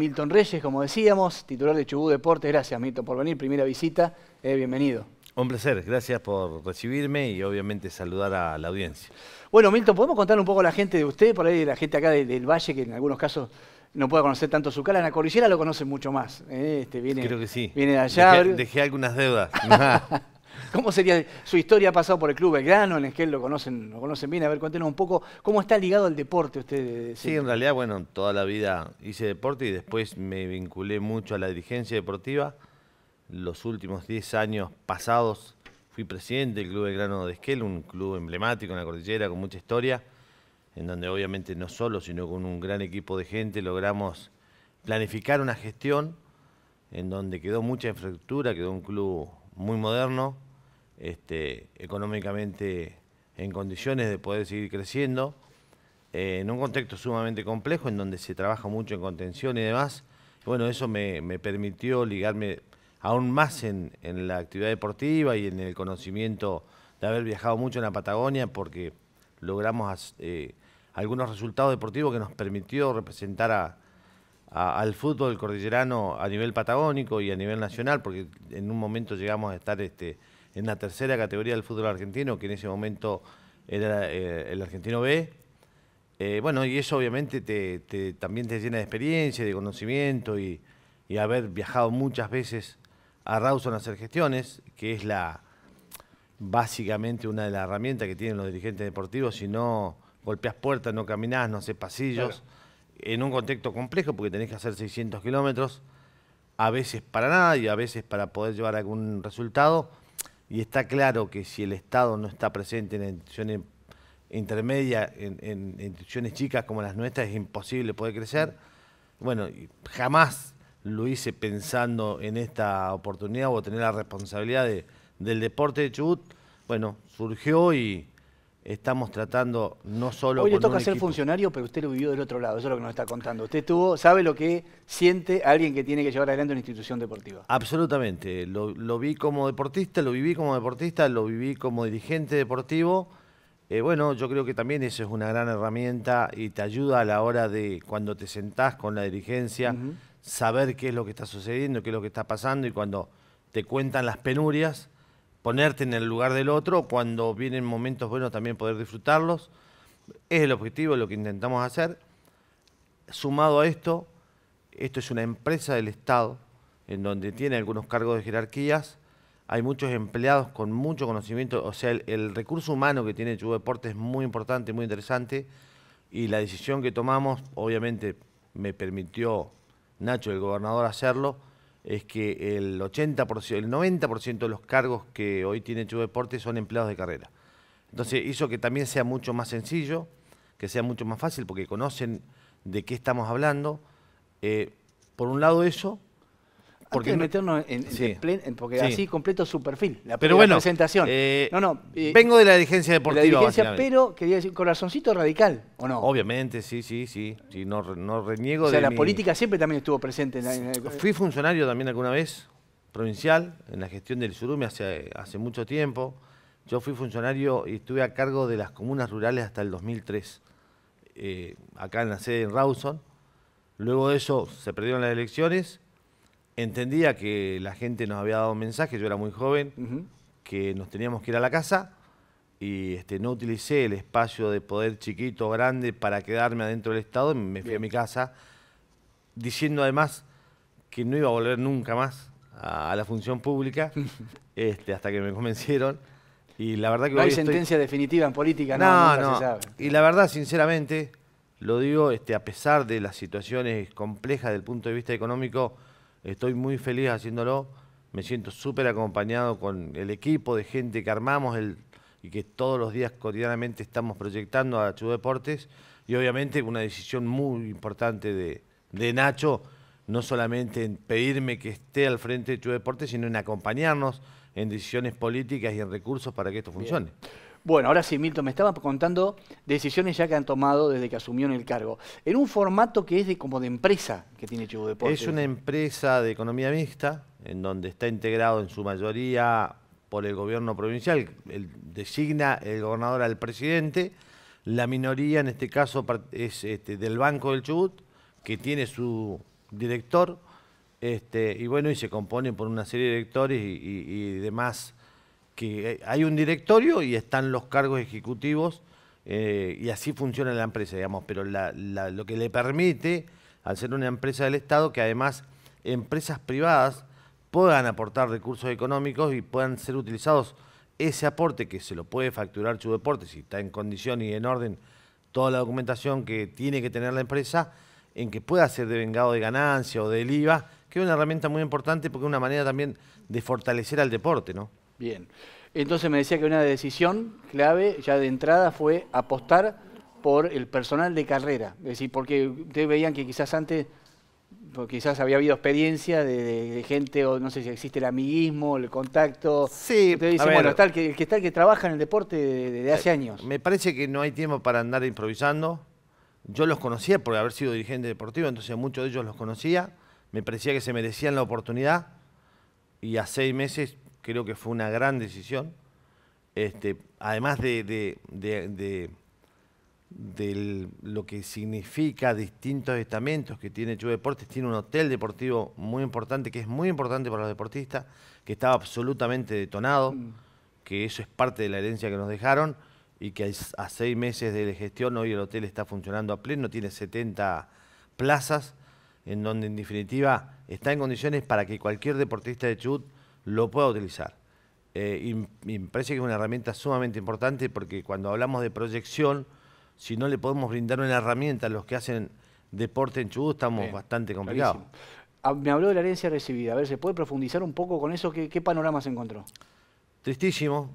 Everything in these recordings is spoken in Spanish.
Milton Reyes, como decíamos, titular de Chubú Deportes. Gracias, Milton, por venir. Primera visita. Eh, bienvenido. Un placer. Gracias por recibirme y obviamente saludar a la audiencia. Bueno, Milton, ¿podemos contar un poco a la gente de usted? Por ahí la gente acá del, Valle, que en algunos casos no puede conocer tanto su cara. En la cordillera lo conoce mucho más. Eh, este, viene, Creo que sí. Viene de allá. dejé algunas deudas. ¿Cómo sería su historia? Ha pasado por el Club Belgrano, en el lo conocen, lo conocen bien. A ver, cuéntenos un poco cómo está ligado al deporte usted. Eh, sí, en realidad, bueno, toda la vida hice deporte y después me vinculé mucho a la dirigencia deportiva. Los últimos 10 años pasados fui presidente del Club Belgrano de Esquel, un club emblemático en la cordillera con mucha historia, en donde obviamente no solo, sino con un gran equipo de gente logramos planificar una gestión en donde quedó mucha infraestructura, quedó un club muy moderno, este, económicamente en condiciones de poder seguir creciendo, eh, en un contexto sumamente complejo en donde se trabaja mucho en contención y demás. Bueno, eso me, permitió ligarme aún más en, la actividad deportiva y en el conocimiento de haber viajado mucho en la Patagonia porque logramos eh, algunos resultados deportivos que nos permitió representar a, al fútbol cordillerano a nivel patagónico y a nivel nacional, porque en un momento llegamos a estar este, en la tercera categoría del fútbol argentino, que en ese momento era eh, el argentino B. Eh, bueno, y eso obviamente te, también te llena de experiencia, de conocimiento y, y haber viajado muchas veces a Rawson a hacer gestiones, que es la básicamente una de las herramientas que tienen los dirigentes deportivos, si no golpeas puertas, no caminás, no haces pasillos en un contexto complejo, porque tenés que hacer 600 kilómetros, a veces para nada y a veces para poder llevar algún resultado. Y está claro que si el Estado no está presente en instituciones intermedias, en, en, instituciones chicas como las nuestras, es imposible poder crecer. Bueno, jamás lo hice pensando en esta oportunidad o tener la responsabilidad del deporte de Chubut. Bueno, surgió y, estamos tratando no solo... Hoy le toca ser funcionario, pero usted lo vivió del otro lado, eso es lo que nos está contando. Usted tuvo, sabe lo que siente alguien que tiene que llevar adelante una institución deportiva. Absolutamente, lo, vi como deportista, lo viví como deportista, lo viví como dirigente deportivo. Eh, bueno, yo creo que también eso es una gran herramienta y te ayuda a la hora de cuando te sentás con la dirigencia, saber qué es lo que está sucediendo, qué es lo que está pasando y cuando te cuentan las penurias, ponerte en el lugar del otro, cuando vienen momentos buenos también poder disfrutarlos. Es el objetivo, lo que intentamos hacer. Sumado a esto, esto es una empresa del Estado, en donde tiene algunos cargos de jerarquías, hay muchos empleados con mucho conocimiento, o sea, el, recurso humano que tiene Chubo Deporte es muy importante, muy interesante, y la decisión que tomamos, obviamente me permitió Nacho, el gobernador, hacerlo, es que el 80%, el 90% de los cargos que hoy tiene Chubo Deporte son empleados de carrera. Entonces hizo que también sea mucho más sencillo, que sea mucho más fácil, porque conocen de qué estamos hablando. Eh, por un lado eso, Ah, porque Antes meternos en, porque así completo su perfil, la, pero presentación. Eh, no, eh, vengo de la dirigencia deportiva. De la dirigencia, pero quería decir, corazoncito radical, ¿o no? Obviamente, sí, sí, sí. sí no, no reniego de. O sea, la política siempre también estuvo presente. En la, Fui funcionario también alguna vez, provincial, en la gestión del Surume hace, hace mucho tiempo. Yo fui funcionario y estuve a cargo de las comunas rurales hasta el 2003, eh, acá en la sede en Rawson. Luego de eso se perdieron las elecciones entendía que la gente nos había dado mensaje, yo era muy joven, que nos teníamos que ir a la casa y este, no utilicé el espacio de poder chiquito, grande, para quedarme adentro del Estado, me fui a mi casa, diciendo además que no iba a volver nunca más a, la función pública, este, hasta que me convencieron. no hay sentencia definitiva en política, no, Y la verdad, sinceramente, lo digo, este, a pesar de las situaciones complejas del punto de vista económico, Estoy muy feliz haciéndolo. Me siento súper acompañado con el equipo de gente que armamos el, y que todos los días cotidianamente estamos proyectando a Chubo Deportes. Y obviamente una decisión muy importante de, Nacho, no solamente en pedirme que esté al frente de Chubo Deportes, sino en acompañarnos en decisiones políticas y en recursos para que esto funcione. Bueno, ahora sí, Milton, me estaba contando decisiones ya que han tomado desde que asumió el cargo. En un formato que es como de empresa que tiene Chubut Deportes. Es una empresa de economía mixta, en donde está integrado en su mayoría por el gobierno provincial. designa el gobernador al presidente. La minoría, en este caso, es este, del Banco del Chubut, que tiene su director. Este, y bueno, y se compone por una serie de directores y demás que eh, hay un directorio y están los cargos ejecutivos eh, y así funciona la empresa, digamos, pero lo que le permite al ser una empresa del Estado que además empresas privadas puedan aportar recursos económicos y puedan ser utilizados ese aporte que se lo puede facturar su deporte si está en condición y en orden toda la documentación que tiene que tener la empresa, en que pueda ser devengado de ganancia o del IVA, que es una herramienta muy importante porque es una manera también de fortalecer al deporte, ¿no? Bien. Entonces me decía que una decisión clave ya de entrada fue apostar por el personal de carrera. Es decir, porque ustedes veían que quizás antes, pues, quizás había habido experiencia de, gente, o no sé si existe el amiguismo, el contacto. Sí, ustedes dicen, bueno, está que, está que trabaja en el deporte desde de hace eh, años. Me parece que no hay tiempo para andar improvisando. Yo los conocía por haber sido dirigente deportivo, entonces muchos de ellos los conocía. Me parecía que se merecían la oportunidad. Y a seis meses creo que fue una gran decisión. Este, además de, de, de, lo que significa distintos estamentos que tiene Chubut Deportes, tiene un hotel deportivo muy importante, que es muy importante para los deportistas, que estaba absolutamente detonado, mm. que eso es parte de la herencia que nos dejaron y que a seis meses de gestión hoy el hotel está funcionando a pleno, tiene 70 plazas, en donde en definitiva está en condiciones para que cualquier deportista de Chubut lo pueda utilizar. Eh, y, me parece que es una herramienta sumamente importante porque cuando hablamos de proyección, si no le podemos brindar una herramienta a los que hacen deporte en Chubut, estamos bastante complicados. Ah, me habló de la herencia recibida. A ver, ¿se puede profundizar un poco con eso? ¿Qué, panorama se encontró? Tristísimo.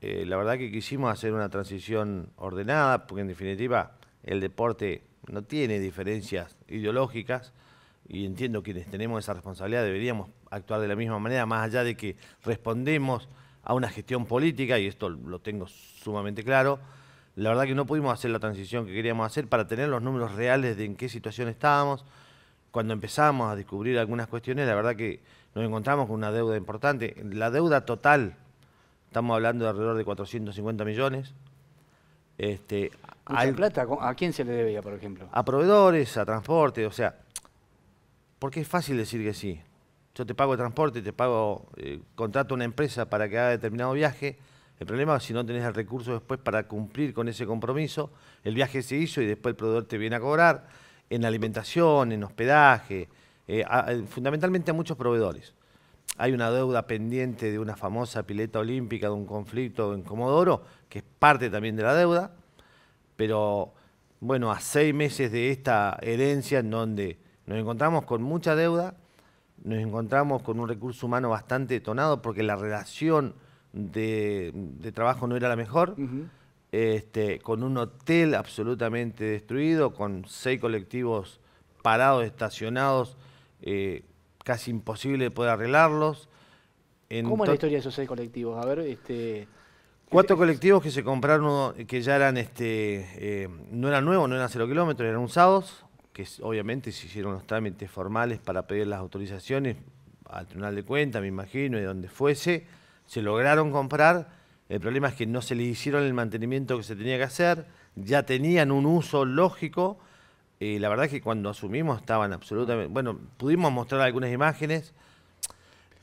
Eh, la verdad que quisimos hacer una transición ordenada, porque en definitiva el deporte no tiene diferencias ideológicas y entiendo quienes tenemos esa responsabilidad deberíamos actuar de la misma manera, más allá de que respondemos a una gestión política, y esto lo tengo sumamente claro, la verdad que no pudimos hacer la transición que queríamos hacer para tener los números reales de en qué situación estábamos. Cuando empezamos a descubrir algunas cuestiones, la verdad que nos encontramos con una deuda importante. La deuda total, estamos hablando de alrededor de 450 millones. Este, Mucha plata, ¿a quién se le debía, por ejemplo? A proveedores, a transporte, o sea, porque es fácil decir que sí. Yo te pago el transporte, te pago, eh, contrato a una empresa para que haga determinado viaje. El problema es si no tenés el recurso después para cumplir con ese compromiso. El viaje se hizo y después el proveedor te viene a cobrar en alimentación, en hospedaje, eh, fundamentalmente a muchos proveedores. Hay una deuda pendiente de una famosa pileta olímpica, de un conflicto en Comodoro, que es parte también de la deuda, pero bueno, a seis meses de esta herencia en donde nos encontramos con mucha deuda, nos encontramos con un recurso humano bastante detonado porque la relación de, trabajo no era la mejor, este, con un hotel absolutamente destruido, con seis colectivos parados, estacionados, eh, casi imposible de poder arreglarlos. ¿Cómo es la historia de esos seis colectivos? A ver, este... Cuatro colectivos que se compraron, que ya eran, este, eh, no eran nuevos, no eran cero kilómetros, eran usados, que obviamente se hicieron los trámites formales para pedir las autorizaciones al Tribunal de Cuentas, me imagino, y donde fuese, se lograron comprar. El problema es que no se les hicieron el mantenimiento que se tenía que hacer, ya tenían un uso lógico. y eh, la verdad es que cuando asumimos estaban absolutamente... Bueno, pudimos mostrar algunas imágenes.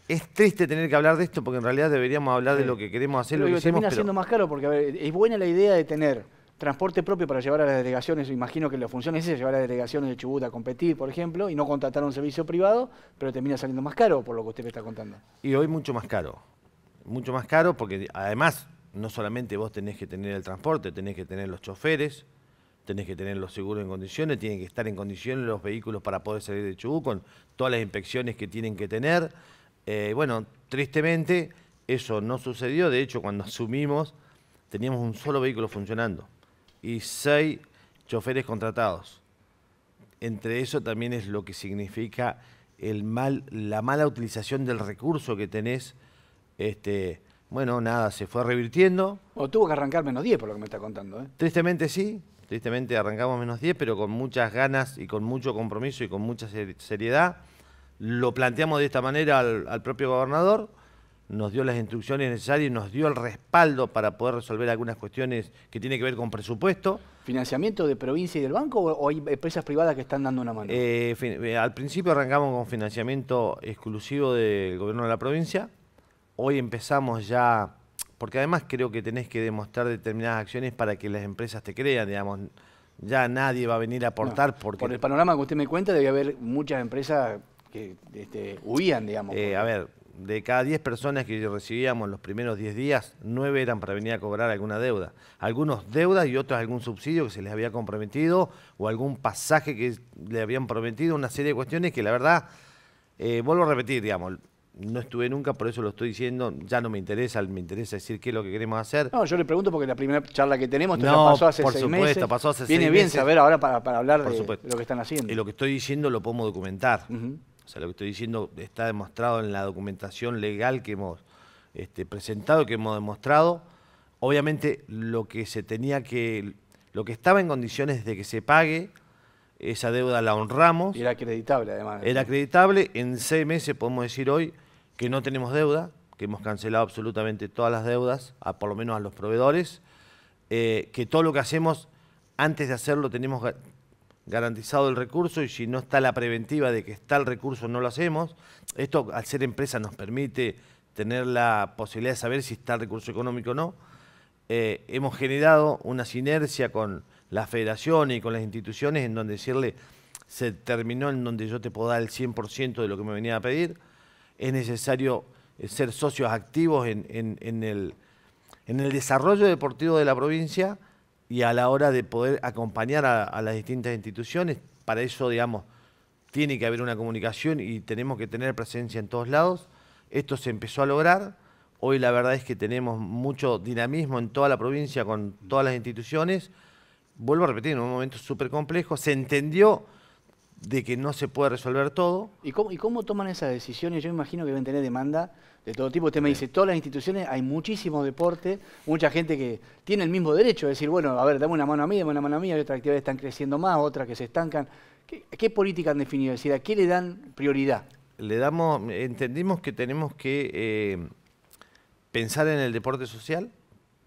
Es triste tener que hablar de esto porque en realidad deberíamos hablar de lo que queremos hacer, pero lo que hicimos. más caro porque es buena la idea de tener transporte propio para llevar a las delegaciones, imagino que la función es esa, llevar a las delegaciones de Chubut a competir, por ejemplo, y no contratar un servicio privado, pero termina saliendo más caro, por lo que usted me está contando. Y hoy mucho más caro, mucho más caro porque además no solamente vos tenés que tener el transporte, tenés que tener los choferes, tenés que tener los seguros en condiciones, tienen que estar en condiciones los vehículos para poder salir de Chubut con todas las inspecciones que tienen que tener. Eh, bueno, tristemente eso no sucedió, de hecho cuando asumimos teníamos un solo vehículo funcionando y seis choferes contratados. Entre eso también es lo que significa el mal, la mala utilización del recurso que tenés. Este, bueno, nada, se fue revirtiendo. O tuvo que arrancar menos 10 por lo que me está contando. ¿eh? Tristemente sí, tristemente arrancamos menos 10, pero con muchas ganas y con mucho compromiso y con mucha seriedad. Lo planteamos de esta manera al propio gobernador nos dio las instrucciones necesarias, nos dio el respaldo para poder resolver algunas cuestiones que tiene que ver con presupuesto. ¿Financiamiento de provincia y del banco o hay empresas privadas que están dando una mano? Eh, eh, al principio arrancamos con financiamiento exclusivo del gobierno de la provincia. Hoy empezamos ya, porque además creo que tenés que demostrar determinadas acciones para que las empresas te crean, digamos. Ya nadie va a venir a aportar porque... Por el panorama que usted me cuenta debe haber muchas empresas que este, huían, digamos. Eh, a ver, de cada 10 personas que recibíamos los primeros 10 días, 9 eran para venir a cobrar alguna deuda. Algunos deudas y otros algún subsidio que se les había comprometido o algún pasaje que le habían prometido, una serie de cuestiones que la verdad, eh, vuelvo a repetir, digamos, no estuve nunca, por eso lo estoy diciendo, ya no me interesa, me interesa decir qué es lo que queremos hacer. No, yo le pregunto porque la primera charla que tenemos no, pasó hace por supuesto, meses. pasó hace Viene bien saber ahora para, hablar de lo que están haciendo. Y lo que estoy diciendo lo podemos documentar o sea, lo que estoy diciendo está demostrado en la documentación legal que hemos este, presentado, que hemos demostrado. Obviamente lo que se tenía que, lo que estaba en condiciones de que se pague, esa deuda la honramos. Y era acreditable además. Era acreditable, en seis meses podemos decir hoy que no tenemos deuda, que hemos cancelado absolutamente todas las deudas, por lo menos a los proveedores, eh, que todo lo que hacemos, antes de hacerlo tenemos, garantizado el recurso y si no está la preventiva de que está el recurso no lo hacemos. Esto al ser empresa nos permite tener la posibilidad de saber si está el recurso económico o no. Eh, hemos generado una sinergia con la federación y con las instituciones en donde decirle se terminó en donde yo te puedo dar el 100% de lo que me venía a pedir. Es necesario eh, ser socios activos el, en el desarrollo deportivo de la provincia y a la hora de poder acompañar a, las distintas instituciones, para eso, digamos, tiene que haber una comunicación y tenemos que tener presencia en todos lados. Esto se empezó a lograr. Hoy la verdad es que tenemos mucho dinamismo en toda la provincia con todas las instituciones. Vuelvo a repetir, en un momento súper complejo, se entendió de que no se puede resolver todo. ¿Y cómo, toman esas decisiones? Yo imagino que deben tener demanda de todo tipo. Usted me dice, todas las instituciones, hay muchísimo deporte, mucha gente que tiene el mismo derecho de decir, bueno, a ver, dame una mano a mí, dame una mano a mí, hay otras actividades que están creciendo más, otras que se estancan. ¿Qué, política han definido? Es decir, ¿a qué le dan prioridad? Le damos, entendimos que tenemos que eh, pensar en el deporte social,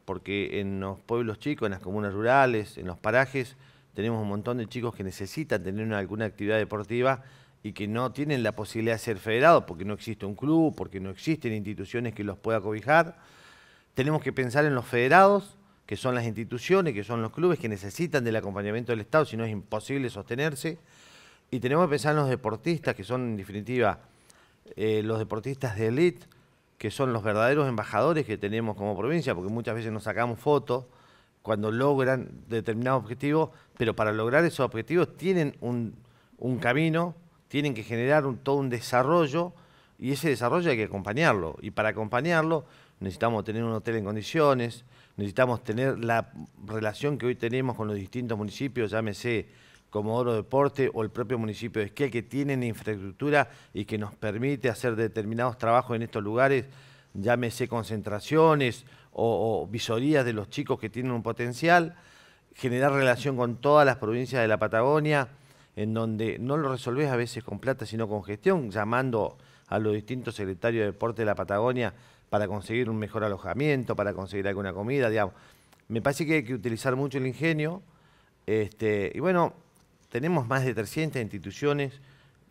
porque en los pueblos chicos, en las comunas rurales, en los parajes, tenemos un montón de chicos que necesitan tener alguna actividad deportiva y que no tienen la posibilidad de ser federados porque no existe un club, porque no existen instituciones que los pueda cobijar. Tenemos que pensar en los federados, que son las instituciones, que son los clubes que necesitan del acompañamiento del Estado, si no es imposible sostenerse. Y tenemos que pensar en los deportistas, que son en definitiva eh, los deportistas de élite, que son los verdaderos embajadores que tenemos como provincia, porque muchas veces nos sacamos fotos cuando logran determinados objetivos, pero para lograr esos objetivos tienen un, camino, tienen que generar todo un desarrollo y ese desarrollo hay que acompañarlo. Y para acompañarlo necesitamos tener un hotel en condiciones, necesitamos tener la relación que hoy tenemos con los distintos municipios, llámese Comodoro Deporte o el propio municipio de Esquia, que tienen infraestructura y que nos permite hacer determinados trabajos en estos lugares, llámese concentraciones o visorías de los chicos que tienen un potencial generar relación con todas las provincias de la Patagonia, en donde no lo resolvés a veces con plata, sino con gestión, llamando a los distintos secretarios de deporte de la Patagonia para conseguir un mejor alojamiento, para conseguir alguna comida, digamos. Me parece que hay que utilizar mucho el ingenio. Este, y bueno, tenemos más de 300 instituciones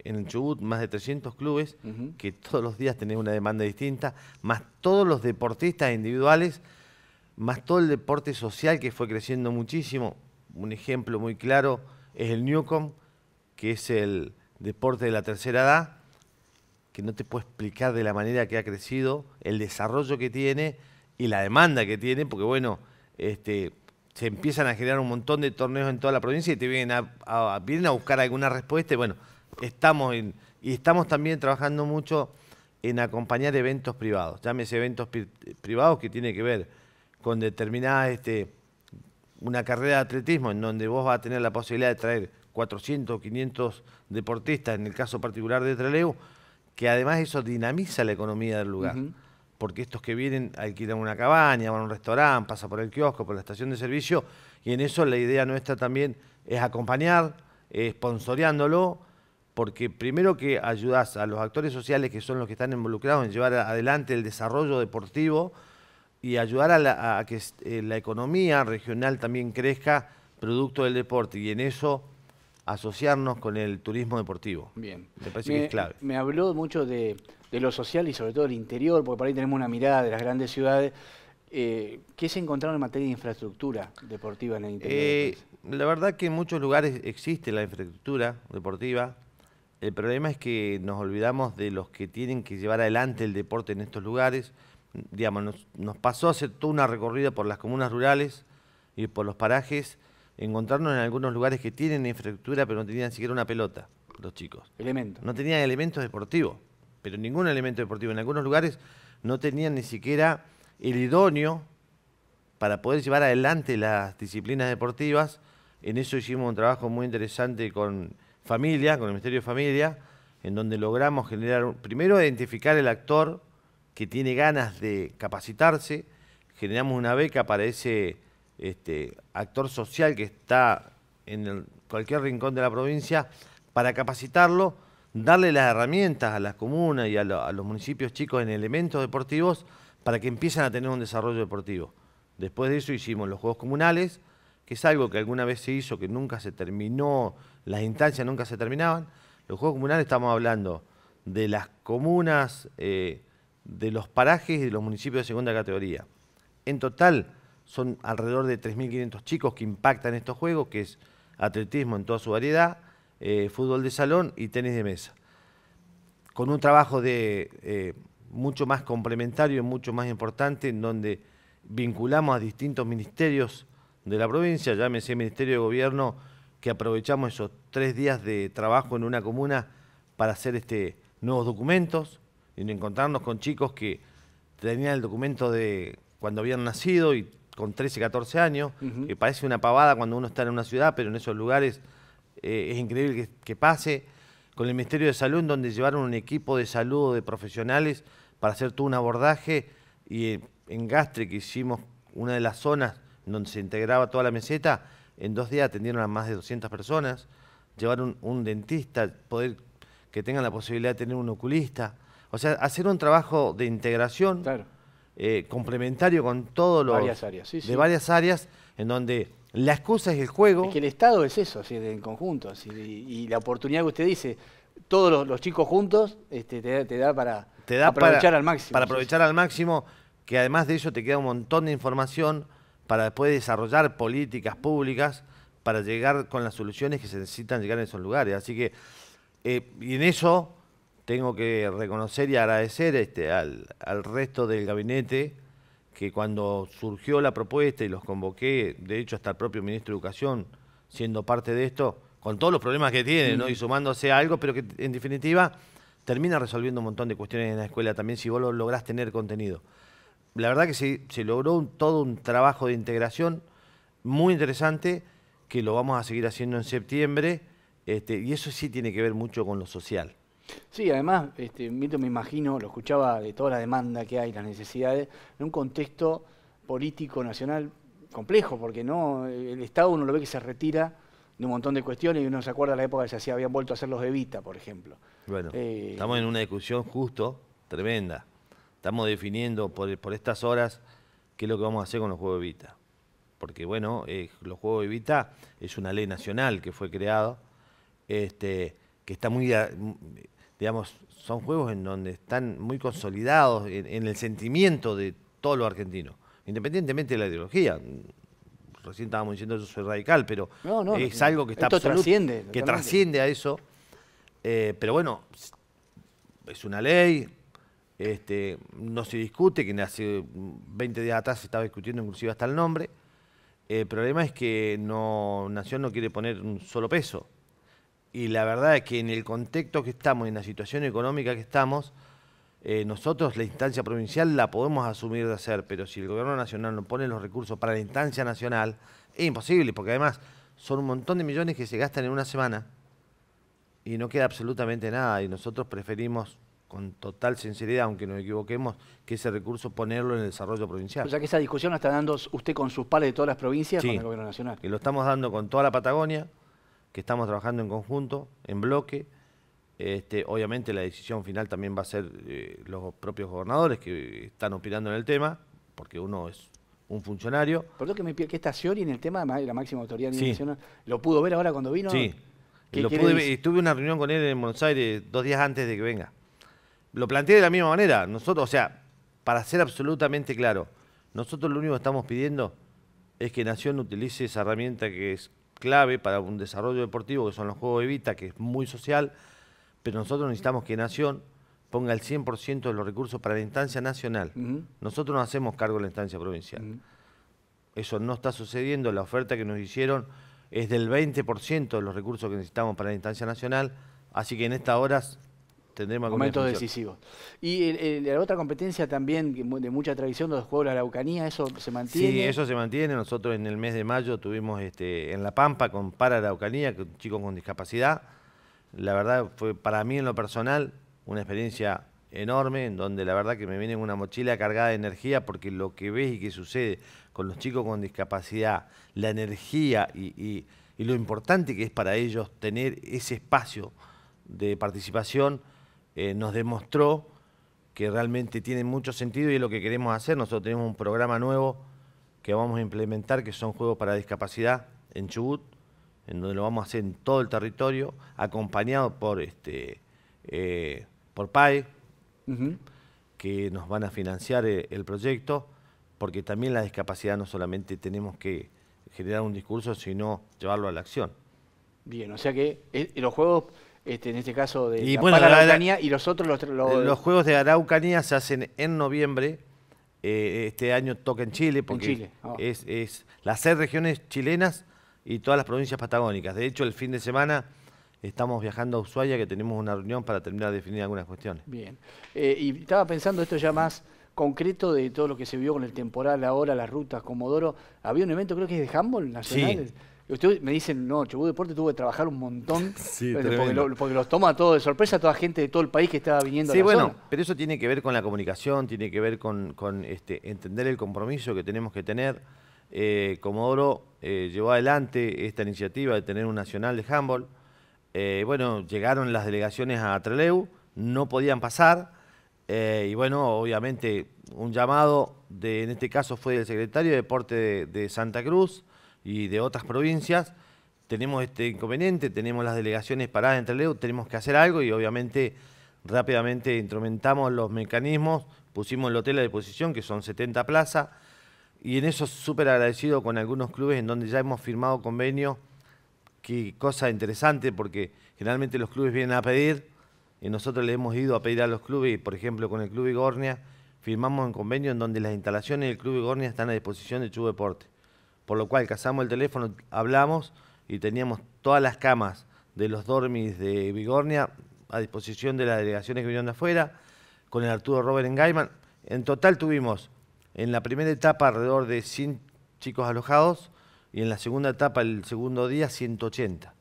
en el Chubut, más de 300 clubes, que todos los días tenés una demanda distinta, más todos los deportistas individuales más todo el deporte social que fue creciendo muchísimo. Un ejemplo muy claro es el Newcom, que es el deporte de la tercera edad, que no te puedo explicar de la manera que ha crecido, el desarrollo que tiene y la demanda que tiene, porque bueno, este, se empiezan a generar un montón de torneos en toda la provincia y te vienen a, vienen a buscar alguna respuesta. Y bueno, estamos y estamos también trabajando mucho en acompañar eventos privados, llámese eventos privados que tiene que ver con determinada, este, una carrera de atletismo en donde vos vas a tener la posibilidad de traer 400, o 500 deportistas, en el caso particular de Trelew, que además eso dinamiza la economía del lugar. Porque estos que vienen alquilan una cabaña, van a un restaurante, pasa por el kiosco, por la estación de servicio, y en eso la idea nuestra también es acompañar, esponsoreándolo, eh, porque primero que ayudas a los actores sociales que son los que están involucrados en llevar adelante el desarrollo deportivo, y ayudar a, que eh, la economía regional también crezca producto del deporte y en eso asociarnos con el turismo deportivo. Bien. Me parece que es clave. Me habló mucho de, lo social y sobre todo del interior, porque por ahí tenemos una mirada de las grandes ciudades. Eh, ¿Qué se encontraron en materia de infraestructura deportiva en el interior? Eh, la verdad que en muchos lugares existe la infraestructura deportiva. El problema es que nos olvidamos de los que tienen que llevar adelante el deporte en estos lugares digamos, nos, pasó hacer toda una recorrida por las comunas rurales y por los parajes, encontrarnos en algunos lugares que tienen infraestructura, pero no tenían siquiera una pelota, los chicos. Elementos. No tenían elementos deportivos, pero ningún elemento deportivo. En algunos lugares no tenían ni siquiera el idóneo para poder llevar adelante las disciplinas deportivas. En eso hicimos un trabajo muy interesante con familia, con el Ministerio de Familia, en donde logramos generar, primero, identificar el actor que tiene ganas de capacitarse, generamos una beca para ese este, actor social que está en cualquier rincón de la provincia, para capacitarlo, darle las herramientas a las comunas y a, los municipios chicos en elementos deportivos para que empiecen a tener un desarrollo deportivo. Después de eso hicimos los Juegos Comunales, que es algo que alguna vez se hizo, que nunca se terminó, las instancias nunca se terminaban. Los Juegos Comunales estamos hablando de las comunas eh, de los parajes y de los municipios de segunda categoría. En total son alrededor de 3.500 chicos que impactan estos juegos, que es atletismo en toda su variedad, eh, fútbol de salón y tenis de mesa. Con un trabajo de eh, mucho más complementario y mucho más importante, en donde vinculamos a distintos ministerios de la provincia, ya llámese Ministerio de Gobierno, que aprovechamos esos tres días de trabajo en una comuna para hacer este, nuevos documentos, y en encontrarnos con chicos que tenían el documento de cuando habían nacido y con 13, 14 años, que parece una pavada cuando uno está en una ciudad, pero en esos lugares eh, es increíble que, pase. Con el Ministerio de Salud, en donde llevaron un equipo de salud de profesionales para hacer todo un abordaje y eh, en Gastre, que hicimos una de las zonas donde se integraba toda la meseta, en dos días atendieron a más de 200 personas, llevaron un, dentista, poder que tengan la posibilidad de tener un oculista. O sea, hacer un trabajo de integración eh, complementario con todos los... Varias áreas, sí, De varias áreas en donde la excusa es el juego. que el Estado es eso, así, en conjunto. Así, y, la oportunidad que usted dice, todos los, chicos juntos, este, te, da para aprovechar al máximo. Para aprovechar al máximo, que además de eso te queda un montón de información para después desarrollar políticas públicas para llegar con las soluciones que se necesitan llegar en esos lugares. Así que, eh, y en eso tengo que reconocer y agradecer este, al, resto del gabinete que cuando surgió la propuesta y los convoqué, de hecho hasta el propio ministro de Educación, siendo parte de esto, con todos los problemas que tiene, mm. Y sumándose a algo, pero que en definitiva termina resolviendo un montón de cuestiones en la escuela también si vos lo lográs tener contenido. La verdad que se, logró todo un trabajo de integración muy interesante que lo vamos a seguir haciendo en septiembre, este, y eso sí tiene que ver mucho con lo social. Sí, además, este, me imagino, lo escuchaba de toda la demanda que hay, las necesidades, en un contexto político nacional complejo, porque no el Estado uno lo ve que se retira de un montón de cuestiones y uno se acuerda de la época que se hacía, habían vuelto a hacer los Evita, por ejemplo. Bueno, eh, estamos en una discusión justo, tremenda. Estamos definiendo por, estas horas qué es lo que vamos a hacer con los Juegos Evita. Porque bueno, eh, los Juegos Evita es una ley nacional que fue creada, este, que está muy digamos, son juegos en donde están muy consolidados en, el sentimiento de todo lo argentino, independientemente de la ideología. Recién estábamos diciendo yo soy radical, pero es algo que está trasciende, que trasciende a eso. Eh, pero bueno, es una ley, este, no se discute, que hace 20 días atrás se estaba discutiendo inclusive hasta el nombre. Eh, el problema es que no, Nación no quiere poner un solo peso y la verdad es que en el contexto que estamos, en la situación económica que estamos, eh, nosotros la instancia provincial la podemos asumir de hacer, pero si el gobierno nacional no pone los recursos para la instancia nacional, es imposible, porque además son un montón de millones que se gastan en una semana y no queda absolutamente nada, y nosotros preferimos con total sinceridad, aunque nos equivoquemos, que ese recurso ponerlo en el desarrollo provincial. O sea que esa discusión la está dando usted con sus pares de todas las provincias con el gobierno nacional. Y lo estamos dando con toda la Patagonia, que estamos trabajando en conjunto, en bloque. Este, obviamente la decisión final también va a ser eh, los propios gobernadores que están opinando en el tema, porque uno es un funcionario. Por lo que me que Scioli en el tema, de la máxima autoridad nacional, ¿lo pudo ver ahora cuando vino? Sí, lo pude, tuve una reunión con él en Buenos Aires dos días antes de que venga. Lo planteé de la misma manera. Nosotros, o sea, para ser absolutamente claro, nosotros lo único que estamos pidiendo es que Nación utilice esa herramienta que es clave para un desarrollo deportivo, que son los Juegos de Vita, que es muy social, pero nosotros necesitamos que Nación ponga el 100% de los recursos para la instancia nacional. Nosotros no hacemos cargo de la instancia provincial. Eso no está sucediendo, la oferta que nos hicieron es del 20% de los recursos que necesitamos para la instancia nacional, así que en estas horas tendremos momentos decisivos. Y eh, eh, la otra competencia también de mucha tradición, los Juegos de la Araucanía, ¿eso se mantiene? Sí, eso se mantiene. Nosotros en el mes de mayo tuvimos este, en La Pampa con Para Araucanía, con chicos con discapacidad. La verdad fue para mí en lo personal una experiencia enorme, en donde la verdad que me viene una mochila cargada de energía, porque lo que ves y que sucede con los chicos con discapacidad, la energía y lo importante que es para ellos tener ese espacio de participación, eh, nos demostró que realmente tiene mucho sentido y es lo que queremos hacer. Nosotros tenemos un programa nuevo que vamos a implementar, que son juegos para discapacidad en Chubut, en donde lo vamos a hacer en todo el territorio, acompañado por este eh, por PAE, que nos van a financiar eh, el proyecto, porque también la discapacidad no solamente tenemos que generar un discurso, sino llevarlo a la acción. Bien, o sea que los juegos este, en este caso de Araucanía, y los otros eh, los, Juegos de Araucanía se hacen en noviembre, eh, este año toca en Chile, porque Chile. Ah, es, las seis regiones chilenas y todas las provincias patagónicas. De hecho, el fin de semana estamos viajando a Ushuaia, que tenemos una reunión para terminar de definir algunas cuestiones. Bien, eh, y estaba pensando esto ya más concreto de todo lo que se vio con el temporal ahora, las rutas, Comodoro. Había un evento, creo que es de handball nacional. Sí. Ustedes me dicen, no, Chubut Deporte tuvo que trabajar un montón sí, eh, porque, los toma todo de sorpresa toda gente de todo el país que estaba viniendo sí, bueno, pero eso tiene que ver con la comunicación, tiene que ver con, este, entender el compromiso que tenemos que tener. Eh, Comodoro eh, llevó adelante esta iniciativa de tener un nacional de handball. bueno, llegaron las delegaciones a Treleu, no podían pasar. y bueno, obviamente un llamado, de, en este caso fue del secretario de Deporte de Santa Cruz, y de otras provincias, tenemos este inconveniente, tenemos las delegaciones paradas entre Leu, tenemos que hacer algo y obviamente rápidamente instrumentamos los mecanismos, pusimos el hotel a disposición, que son 70 plazas, y en eso súper agradecido con algunos clubes en donde ya hemos firmado convenios, que cosa interesante porque generalmente los clubes vienen a pedir, y nosotros le hemos ido a pedir a los clubes, por ejemplo con el Club Igornia, firmamos un convenio en donde las instalaciones del Club Igornia están a disposición de Club Deporte por lo cual casamos el teléfono, hablamos y teníamos todas las camas de los dormis de Bigornia a disposición de las delegaciones que vinieron de afuera, con el Arturo Robert en Gaiman. En total tuvimos en la primera etapa alrededor de 100 chicos alojados y en la segunda etapa, el segundo día, 180.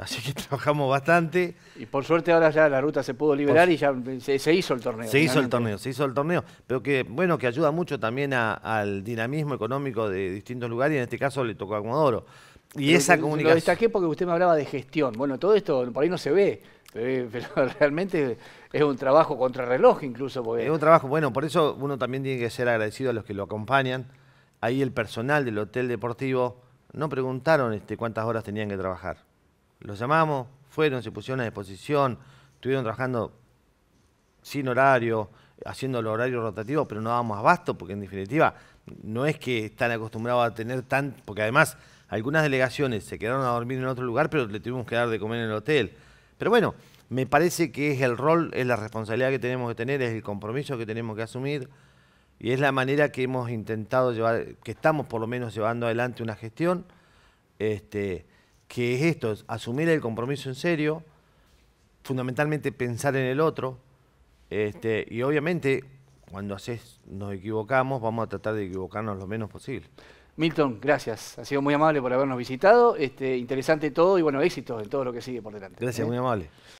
Así que trabajamos bastante. Y por suerte ahora ya la ruta se pudo liberar y ya se, hizo el torneo. Se hizo el torneo, se hizo el torneo. Pero que, bueno, que ayuda mucho también al dinamismo económico de distintos lugares y en este caso le tocó a Comodoro. Y esa comunicación. Lo destaqué porque usted me hablaba de gestión. Bueno, todo esto por ahí no se ve, eh, pero realmente es un trabajo contrarreloj incluso. Porque... Es un trabajo, bueno, por eso uno también tiene que ser agradecido a los que lo acompañan. Ahí el personal del Hotel Deportivo no preguntaron este, cuántas horas tenían que trabajar. Los llamamos, fueron, se pusieron a disposición, estuvieron trabajando sin horario, haciendo el horario rotativo, pero no dábamos abasto, porque en definitiva no es que están acostumbrados a tener tan, porque además algunas delegaciones se quedaron a dormir en otro lugar, pero le tuvimos que dar de comer en el hotel. Pero bueno, me parece que es el rol, es la responsabilidad que tenemos que tener, es el compromiso que tenemos que asumir y es la manera que hemos intentado llevar, que estamos por lo menos llevando adelante una gestión. Este, que es esto, asumir el compromiso en serio, fundamentalmente pensar en el otro, este, y obviamente cuando haces, nos equivocamos, vamos a tratar de equivocarnos lo menos posible. Milton, gracias. Ha sido muy amable por habernos visitado. Este, interesante todo y bueno, éxitos en todo lo que sigue por delante. Gracias, ¿Eh? muy amable.